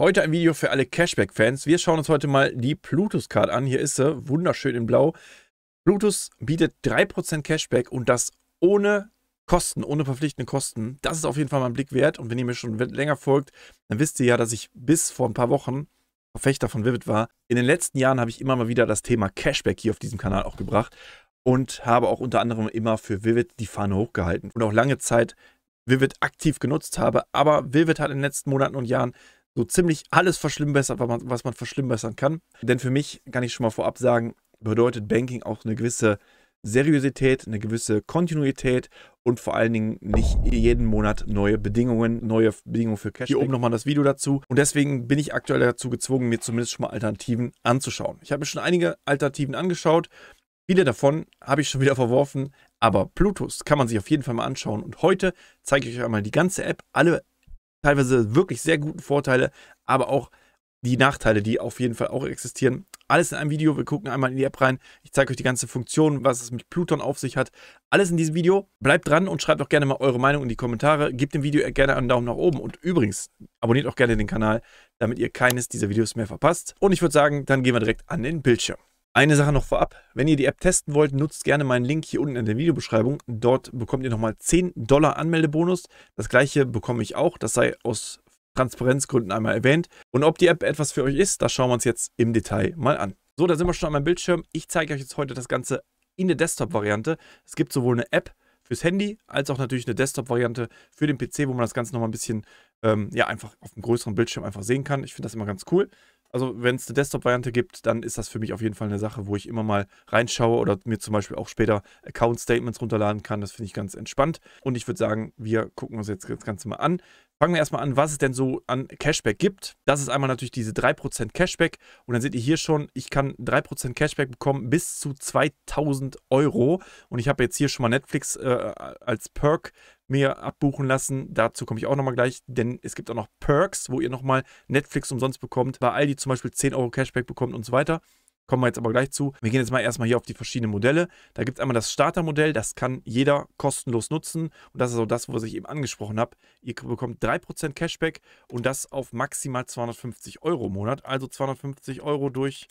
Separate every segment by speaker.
Speaker 1: Heute ein Video für alle Cashback-Fans. Wir schauen uns heute mal die Plutus-Card an. Hier ist sie, wunderschön in blau. Plutus bietet 3% Cashback und das ohne Kosten, ohne verpflichtende Kosten. Das ist auf jeden Fall mein Blick wert. Und wenn ihr mir schon länger folgt, dann wisst ihr ja, dass ich bis vor ein paar Wochen Verfechter von Vivid war. In den letzten Jahren habe ich immer mal wieder das Thema Cashback hier auf diesem Kanal auch gebracht und habe auch unter anderem immer für Vivid die Fahne hochgehalten und auch lange Zeit Vivid aktiv genutzt habe. Aber Vivid hat in den letzten Monaten und Jahren so ziemlich alles verschlimmbessert, was man verschlimmbessern kann. Denn für mich, kann ich schon mal vorab sagen, bedeutet Banking auch eine gewisse Seriosität, eine gewisse Kontinuität und vor allen Dingen nicht jeden Monat neue Bedingungen, neue Bedingungen für Cash. Hier oben nochmal das Video dazu. Und deswegen bin ich aktuell dazu gezwungen, mir zumindest schon mal Alternativen anzuschauen. Ich habe mir schon einige Alternativen angeschaut. Viele davon habe ich schon wieder verworfen, aber Bluetooth kann man sich auf jeden Fall mal anschauen. Und heute zeige ich euch einmal die ganze App, alle teilweise wirklich sehr guten Vorteile, aber auch die Nachteile, die auf jeden Fall auch existieren. Alles in einem Video. Wir gucken einmal in die App rein. Ich zeige euch die ganze Funktion, was es mit Pluton auf sich hat. Alles in diesem Video. Bleibt dran und schreibt auch gerne mal eure Meinung in die Kommentare. Gebt dem Video gerne einen Daumen nach oben. Und übrigens, abonniert auch gerne den Kanal, damit ihr keines dieser Videos mehr verpasst. Und ich würde sagen, dann gehen wir direkt an den Bildschirm. Eine Sache noch vorab, wenn ihr die App testen wollt, nutzt gerne meinen Link hier unten in der Videobeschreibung. Dort bekommt ihr nochmal 10 Dollar Anmeldebonus. Das gleiche bekomme ich auch, das sei aus Transparenzgründen einmal erwähnt. Und ob die App etwas für euch ist, das schauen wir uns jetzt im Detail mal an. So, da sind wir schon an meinem Bildschirm. Ich zeige euch jetzt heute das Ganze in der Desktop-Variante. Es gibt sowohl eine App fürs Handy als auch natürlich eine Desktop-Variante für den PC, wo man das Ganze nochmal ein bisschen ähm, ja, einfach auf einem größeren Bildschirm einfach sehen kann. Ich finde das immer ganz cool. Also wenn es eine Desktop-Variante gibt, dann ist das für mich auf jeden Fall eine Sache, wo ich immer mal reinschaue oder mir zum Beispiel auch später Account-Statements runterladen kann. Das finde ich ganz entspannt. Und ich würde sagen, wir gucken uns jetzt das Ganze mal an. Fangen wir erstmal an, was es denn so an Cashback gibt. Das ist einmal natürlich diese 3% Cashback. Und dann seht ihr hier schon, ich kann 3% Cashback bekommen bis zu 2000 Euro. Und ich habe jetzt hier schon mal Netflix äh, als Perk mir abbuchen lassen. Dazu komme ich auch nochmal gleich, denn es gibt auch noch Perks, wo ihr nochmal Netflix umsonst bekommt, bei Aldi zum Beispiel 10 Euro Cashback bekommt und so weiter. Kommen wir jetzt aber gleich zu. Wir gehen jetzt mal erstmal hier auf die verschiedenen Modelle. Da gibt es einmal das Startermodell, das kann jeder kostenlos nutzen. Und das ist auch das, was ich eben angesprochen habe. Ihr bekommt 3% Cashback und das auf maximal 250 Euro im Monat. Also 250 Euro durch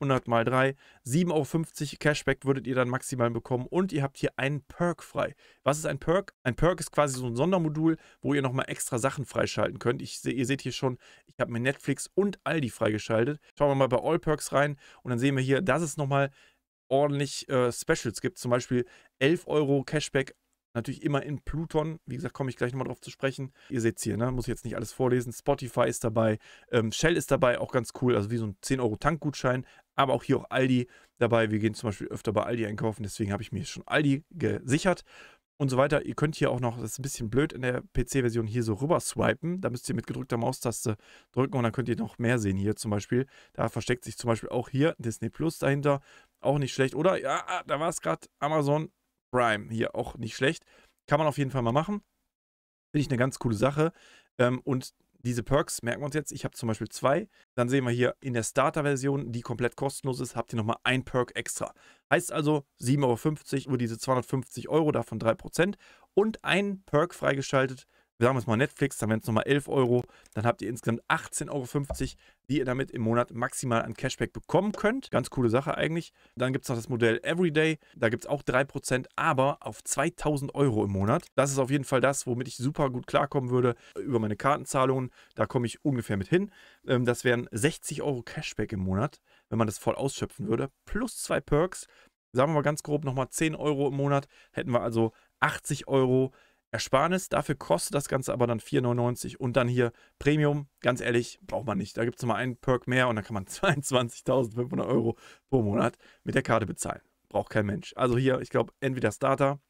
Speaker 1: 100 mal 3, 7,50 Euro Cashback würdet ihr dann maximal bekommen und ihr habt hier einen Perk frei. Was ist ein Perk? Ein Perk ist quasi so ein Sondermodul, wo ihr nochmal extra Sachen freischalten könnt. Ich, ihr seht hier schon, ich habe mir Netflix und Aldi freigeschaltet. Schauen wir mal bei All Perks rein und dann sehen wir hier, dass es nochmal ordentlich äh, Specials gibt. Zum Beispiel 11 Euro Cashback Natürlich immer in Pluton. Wie gesagt, komme ich gleich nochmal drauf zu sprechen. Ihr seht es hier, ne? muss ich jetzt nicht alles vorlesen. Spotify ist dabei, ähm, Shell ist dabei, auch ganz cool. Also wie so ein 10 Euro Tankgutschein aber auch hier auch Aldi dabei. Wir gehen zum Beispiel öfter bei Aldi einkaufen, deswegen habe ich mir schon Aldi gesichert und so weiter. Ihr könnt hier auch noch, das ist ein bisschen blöd in der PC-Version, hier so rüber swipen. Da müsst ihr mit gedrückter Maustaste drücken und dann könnt ihr noch mehr sehen hier zum Beispiel. Da versteckt sich zum Beispiel auch hier Disney Plus dahinter. Auch nicht schlecht. Oder, ja, ah, da war es gerade Amazon Prime. Hier auch nicht schlecht. Kann man auf jeden Fall mal machen. Finde ich eine ganz coole Sache. Ähm, und diese Perks merken wir uns jetzt. Ich habe zum Beispiel zwei. Dann sehen wir hier in der Starter-Version, die komplett kostenlos ist, habt ihr nochmal ein Perk extra. Heißt also 7,50 Euro über diese 250 Euro, davon 3%. Und ein Perk freigeschaltet, sagen wir es mal Netflix, dann wären es nochmal 11 Euro, dann habt ihr insgesamt 18,50 Euro, die ihr damit im Monat maximal an Cashback bekommen könnt. Ganz coole Sache eigentlich. Dann gibt es noch das Modell Everyday, da gibt es auch 3%, aber auf 2000 Euro im Monat. Das ist auf jeden Fall das, womit ich super gut klarkommen würde über meine Kartenzahlungen. Da komme ich ungefähr mit hin. Ähm, das wären 60 Euro Cashback im Monat, wenn man das voll ausschöpfen würde, plus zwei Perks. Sagen wir mal ganz grob nochmal 10 Euro im Monat, hätten wir also 80 Euro Ersparnis. Dafür kostet das Ganze aber dann 4,99 und dann hier Premium. Ganz ehrlich, braucht man nicht. Da gibt es nochmal einen Perk mehr und dann kann man 22.500 Euro pro Monat mit der Karte bezahlen. Braucht kein Mensch. Also hier, ich glaube, entweder Starter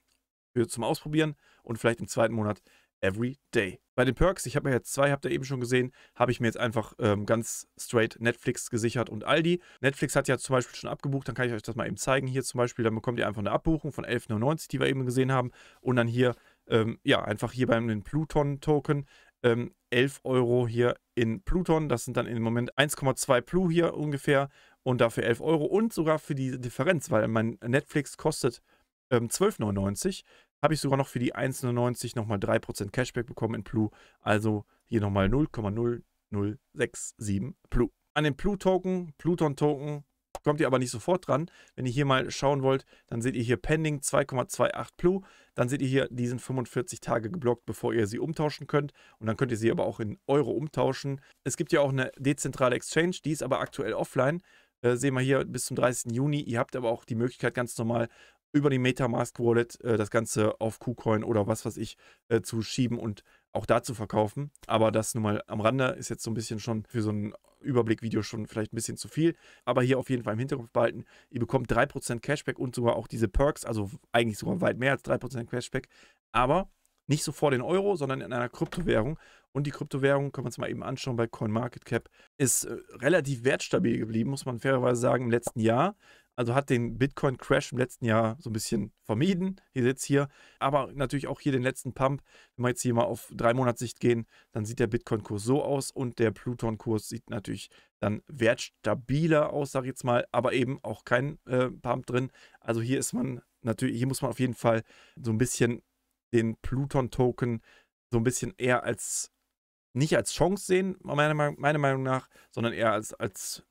Speaker 1: für, zum Ausprobieren und vielleicht im zweiten Monat every day. Bei den Perks, ich habe mir jetzt zwei, habt ihr eben schon gesehen, habe ich mir jetzt einfach ähm, ganz straight Netflix gesichert und Aldi. Netflix hat ja zum Beispiel schon abgebucht, dann kann ich euch das mal eben zeigen. Hier zum Beispiel, dann bekommt ihr einfach eine Abbuchung von 11,99, die wir eben gesehen haben. Und dann hier ähm, ja, einfach hier beim den Pluton-Token. Ähm, 11 Euro hier in Pluton. Das sind dann im Moment 1,2 Plu hier ungefähr. Und dafür 11 Euro und sogar für die Differenz, weil mein Netflix kostet ähm, 12,99. Habe ich sogar noch für die 1,99 nochmal 3% Cashback bekommen in Plu. Also hier nochmal 0,0067 Plu. An den Plu-Token, Pluton-Token kommt ihr aber nicht sofort dran. Wenn ihr hier mal schauen wollt, dann seht ihr hier Pending 2,28 Blue. Dann seht ihr hier, die sind 45 Tage geblockt, bevor ihr sie umtauschen könnt. Und dann könnt ihr sie aber auch in Euro umtauschen. Es gibt ja auch eine dezentrale Exchange, die ist aber aktuell offline. Äh, sehen wir hier bis zum 30. Juni. Ihr habt aber auch die Möglichkeit, ganz normal über die Metamask Wallet äh, das Ganze auf KuCoin oder was weiß ich äh, zu schieben und auch da zu verkaufen. Aber das nun mal am Rande ist jetzt so ein bisschen schon für so ein Überblick-Video schon vielleicht ein bisschen zu viel, aber hier auf jeden Fall im Hinterkopf behalten, ihr bekommt 3% Cashback und sogar auch diese Perks, also eigentlich sogar weit mehr als 3% Cashback, aber nicht sofort in Euro, sondern in einer Kryptowährung. Und die Kryptowährung, können wir uns mal eben anschauen, bei CoinMarketCap ist äh, relativ wertstabil geblieben, muss man fairerweise sagen, im letzten Jahr. Also hat den Bitcoin-Crash im letzten Jahr so ein bisschen vermieden. Ihr seht es hier. Aber natürlich auch hier den letzten Pump. Wenn wir jetzt hier mal auf drei Monatssicht gehen, dann sieht der Bitcoin-Kurs so aus und der Pluton-Kurs sieht natürlich dann wertstabiler aus, sag ich jetzt mal, aber eben auch kein äh, Pump drin. Also hier ist man natürlich, hier muss man auf jeden Fall so ein bisschen den Pluton-Token so ein bisschen eher als nicht als Chance sehen, meiner, meiner Meinung nach, sondern eher als, als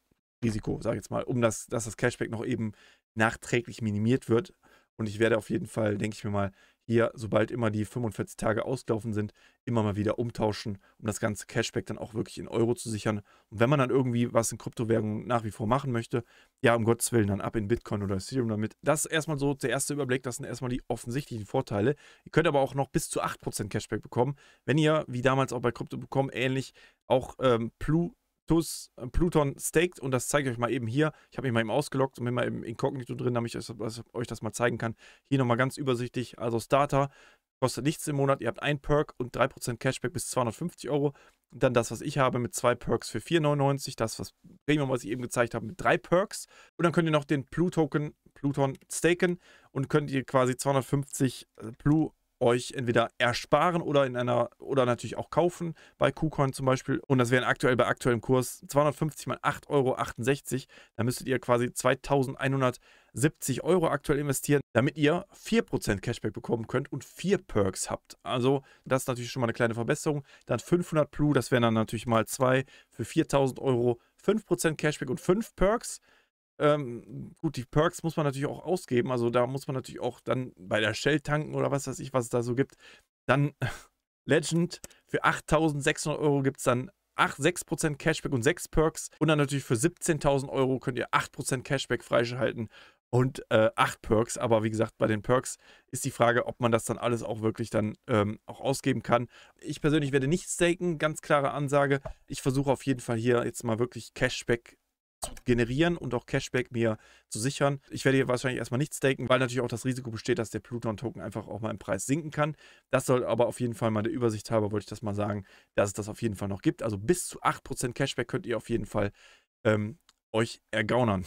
Speaker 1: Risiko, sage ich jetzt mal, um das, dass das Cashback noch eben nachträglich minimiert wird. Und ich werde auf jeden Fall, denke ich mir mal, hier, sobald immer die 45 Tage ausgelaufen sind, immer mal wieder umtauschen, um das ganze Cashback dann auch wirklich in Euro zu sichern. Und wenn man dann irgendwie was in Kryptowährungen nach wie vor machen möchte, ja, um Gottes Willen, dann ab in Bitcoin oder Ethereum damit. Das ist erstmal so der erste Überblick. Das sind erstmal die offensichtlichen Vorteile. Ihr könnt aber auch noch bis zu 8% Cashback bekommen, wenn ihr, wie damals auch bei Krypto bekommen, ähnlich auch ähm, Plu TUS äh, Pluton staked und das zeige ich euch mal eben hier. Ich habe mich mal eben ausgelockt und bin mal im Inkognito drin, damit ich euch das mal zeigen kann. Hier nochmal ganz übersichtlich, also Starter kostet nichts im Monat, ihr habt ein Perk und 3% Cashback bis 250 Euro. dann das, was ich habe mit zwei Perks für 4,99, das, was Premium, was ich eben gezeigt habe, mit drei Perks. Und dann könnt ihr noch den Blue Pluton staken und könnt ihr quasi 250 Blue äh, euch entweder ersparen oder in einer oder natürlich auch kaufen bei KuCoin zum Beispiel. Und das wären aktuell bei aktuellem Kurs 250 mal 8,68 Euro. Da müsstet ihr quasi 2170 Euro aktuell investieren, damit ihr 4% Cashback bekommen könnt und 4 Perks habt. Also das ist natürlich schon mal eine kleine Verbesserung. Dann 500 Blue, das wären dann natürlich mal 2 für 4000 Euro, 5% Cashback und 5 Perks. Ähm, gut, die Perks muss man natürlich auch ausgeben. Also da muss man natürlich auch dann bei der Shell tanken oder was weiß ich, was es da so gibt. Dann Legend für 8600 Euro gibt es dann 8, 6% Cashback und 6 Perks. Und dann natürlich für 17.000 Euro könnt ihr 8% Cashback freischalten und äh, 8 Perks. Aber wie gesagt, bei den Perks ist die Frage, ob man das dann alles auch wirklich dann ähm, auch ausgeben kann. Ich persönlich werde nicht staken, ganz klare Ansage. Ich versuche auf jeden Fall hier jetzt mal wirklich Cashback generieren und auch Cashback mir zu sichern. Ich werde hier wahrscheinlich erstmal nicht staken, weil natürlich auch das Risiko besteht, dass der Pluton-Token einfach auch mal im Preis sinken kann. Das soll aber auf jeden Fall mal der Übersicht halber, wollte ich das mal sagen, dass es das auf jeden Fall noch gibt. Also bis zu 8% Cashback könnt ihr auf jeden Fall ähm, euch ergaunern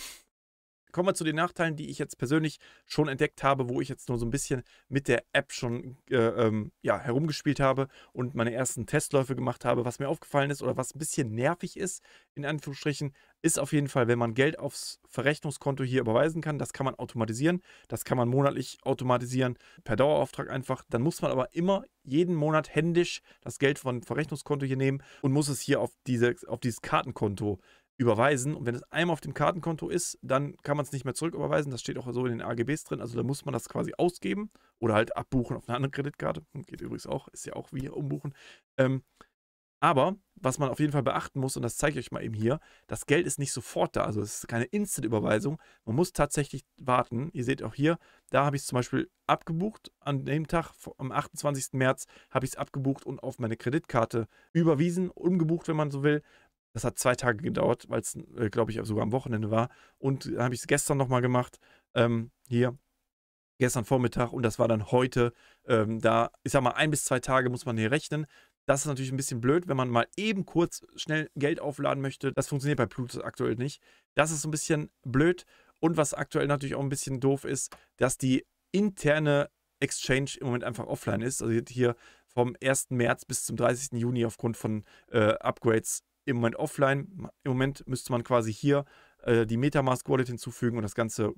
Speaker 1: kommen wir zu den Nachteilen, die ich jetzt persönlich schon entdeckt habe, wo ich jetzt nur so ein bisschen mit der App schon äh, ähm, ja, herumgespielt habe und meine ersten Testläufe gemacht habe. Was mir aufgefallen ist oder was ein bisschen nervig ist, in Anführungsstrichen, ist auf jeden Fall, wenn man Geld aufs Verrechnungskonto hier überweisen kann, das kann man automatisieren, das kann man monatlich automatisieren, per Dauerauftrag einfach. Dann muss man aber immer jeden Monat händisch das Geld von Verrechnungskonto hier nehmen und muss es hier auf, diese, auf dieses Kartenkonto überweisen. Und wenn es einmal auf dem Kartenkonto ist, dann kann man es nicht mehr zurücküberweisen. Das steht auch so in den AGBs drin. Also da muss man das quasi ausgeben oder halt abbuchen auf eine andere Kreditkarte. Hm, geht übrigens auch, ist ja auch wie hier umbuchen. Ähm, aber was man auf jeden Fall beachten muss, und das zeige ich euch mal eben hier, das Geld ist nicht sofort da. Also es ist keine Instant-Überweisung. Man muss tatsächlich warten. Ihr seht auch hier, da habe ich es zum Beispiel abgebucht. An dem Tag, am 28. März, habe ich es abgebucht und auf meine Kreditkarte überwiesen, umgebucht, wenn man so will. Das hat zwei Tage gedauert, weil es, äh, glaube ich, sogar am Wochenende war. Und dann habe ich es gestern nochmal gemacht. Ähm, hier, gestern Vormittag. Und das war dann heute. Ähm, da, ich sag mal, ein bis zwei Tage muss man hier rechnen. Das ist natürlich ein bisschen blöd, wenn man mal eben kurz schnell Geld aufladen möchte. Das funktioniert bei Plutus aktuell nicht. Das ist so ein bisschen blöd. Und was aktuell natürlich auch ein bisschen doof ist, dass die interne Exchange im Moment einfach offline ist. Also hier vom 1. März bis zum 30. Juni aufgrund von äh, Upgrades im Moment offline. Im Moment müsste man quasi hier äh, die Metamask-Wallet hinzufügen und das Ganze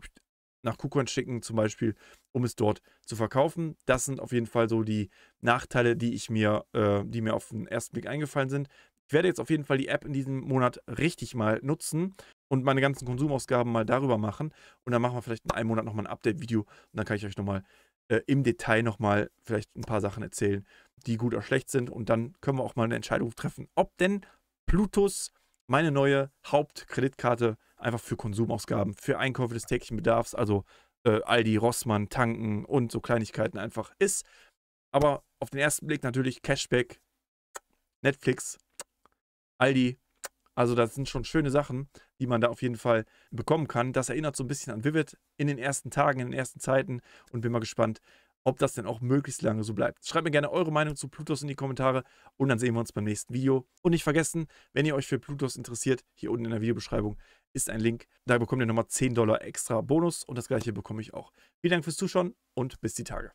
Speaker 1: nach KuCoin schicken, zum Beispiel, um es dort zu verkaufen. Das sind auf jeden Fall so die Nachteile, die ich mir, äh, die mir auf den ersten Blick eingefallen sind. Ich werde jetzt auf jeden Fall die App in diesem Monat richtig mal nutzen und meine ganzen Konsumausgaben mal darüber machen. Und dann machen wir vielleicht in einem Monat nochmal ein Update-Video und dann kann ich euch nochmal äh, im Detail nochmal vielleicht ein paar Sachen erzählen, die gut oder schlecht sind. Und dann können wir auch mal eine Entscheidung treffen, ob denn Plutus, meine neue Hauptkreditkarte, einfach für Konsumausgaben, für Einkäufe des täglichen Bedarfs, also äh, Aldi, Rossmann, Tanken und so Kleinigkeiten einfach ist. Aber auf den ersten Blick natürlich Cashback, Netflix, Aldi. Also das sind schon schöne Sachen, die man da auf jeden Fall bekommen kann. Das erinnert so ein bisschen an Vivid in den ersten Tagen, in den ersten Zeiten und bin mal gespannt, ob das denn auch möglichst lange so bleibt. Schreibt mir gerne eure Meinung zu Plutos in die Kommentare und dann sehen wir uns beim nächsten Video. Und nicht vergessen, wenn ihr euch für Plutos interessiert, hier unten in der Videobeschreibung ist ein Link. Da bekommt ihr nochmal 10 Dollar extra Bonus und das gleiche bekomme ich auch. Vielen Dank fürs Zuschauen und bis die Tage.